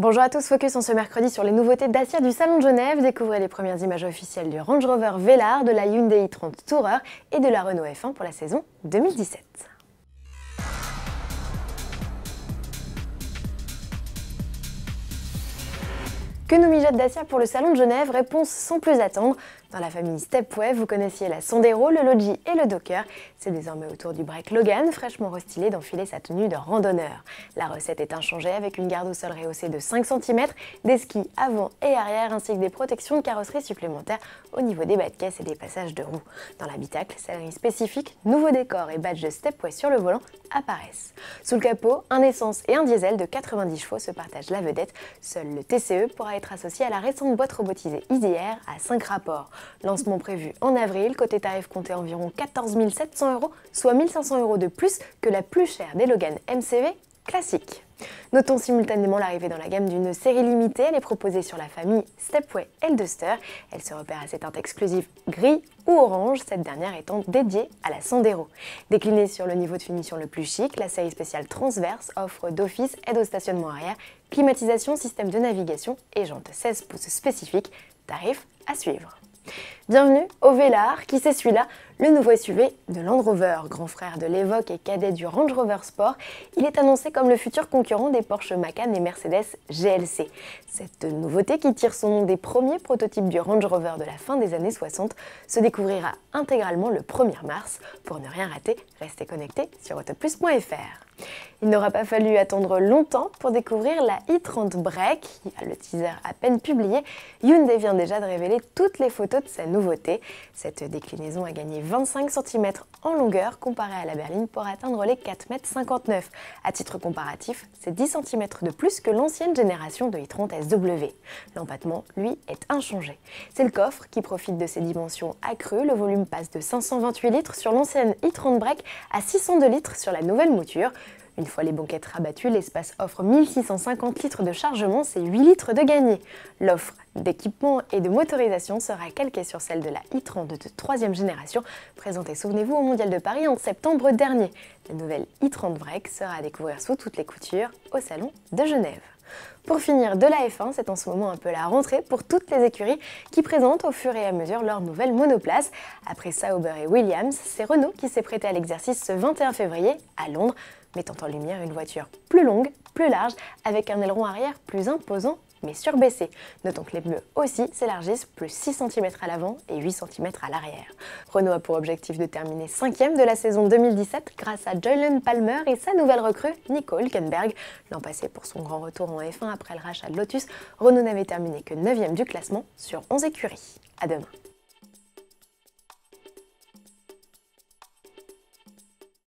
Bonjour à tous, focus en ce mercredi sur les nouveautés d'Acia du Salon de Genève. Découvrez les premières images officielles du Range Rover Velar, de la Hyundai i30 Tourer et de la Renault F1 pour la saison 2017. Que nous mijote Dacia pour le Salon de Genève Réponse sans plus attendre. Dans la famille Stepway, vous connaissiez la Sandero, le Logi et le Docker. C'est désormais au tour du break Logan, fraîchement restylé, d'enfiler sa tenue de randonneur. La recette est inchangée avec une garde au sol rehaussée de 5 cm, des skis avant et arrière ainsi que des protections de carrosserie supplémentaires au niveau des bas de caisse et des passages de roues. Dans l'habitacle, salariés spécifique, nouveaux décors et badges de Stepway sur le volant apparaissent. Sous le capot, un essence et un diesel de 90 chevaux se partagent la vedette. Seul le TCE pourra être associé à la récente boîte robotisée IDR à 5 rapports. Lancement prévu en avril, côté tarif comptait environ 14 700 euros, soit 1500 euros de plus que la plus chère des Logan MCV classique. Notons simultanément l'arrivée dans la gamme d'une série limitée. Elle est proposée sur la famille Stepway Duster. Elle se repère à ses teintes exclusives gris ou orange, cette dernière étant dédiée à la Sandero. Déclinée sur le niveau de finition le plus chic, la série spéciale transverse offre d'office aide au stationnement arrière, climatisation, système de navigation et jante 16 pouces spécifiques. Tarif à suivre. Bienvenue au Vélar, qui celui là, le nouveau SUV de Land Rover, grand frère de l'Evoque et cadet du Range Rover Sport. Il est annoncé comme le futur concurrent des Porsche Macan et Mercedes GLC. Cette nouveauté qui tire son nom des premiers prototypes du Range Rover de la fin des années 60 se découvrira intégralement le 1er mars. Pour ne rien rater, restez connectés sur autoplus.fr. Il n'aura pas fallu attendre longtemps pour découvrir la i30 Break. Il a le teaser à peine publié. Hyundai vient déjà de révéler toutes les photos de sa nouveauté. Cette déclinaison a gagné 25 cm en longueur comparée à la berline pour atteindre les 4,59 m. À titre comparatif, c'est 10 cm de plus que l'ancienne génération de i30 SW. L'empattement, lui, est inchangé. C'est le coffre qui profite de ses dimensions accrues. Le volume passe de 528 litres sur l'ancienne i30 Break à 602 litres sur la nouvelle mouture. Une fois les banquettes rabattues, l'espace offre 1650 litres de chargement, c'est 8 litres de gagné. L'offre d'équipement et de motorisation sera calquée sur celle de la i30 de troisième génération, présentée, souvenez-vous, au Mondial de Paris en septembre dernier. La nouvelle i30 Break sera à découvrir sous toutes les coutures au Salon de Genève. Pour finir, de la F1, c'est en ce moment un peu la rentrée pour toutes les écuries qui présentent au fur et à mesure leur nouvelle monoplace. Après Sauber et Williams, c'est Renault qui s'est prêté à l'exercice ce 21 février à Londres mettant en lumière une voiture plus longue, plus large, avec un aileron arrière plus imposant mais surbaissé. Notons que les pneus aussi s'élargissent, plus 6 cm à l'avant et 8 cm à l'arrière. Renault a pour objectif de terminer 5 e de la saison 2017 grâce à Jolyon Palmer et sa nouvelle recrue Nicole Hülkenberg. L'an passé, pour son grand retour en F1 après le rachat de Lotus, Renault n'avait terminé que 9 e du classement sur 11 écuries. À demain.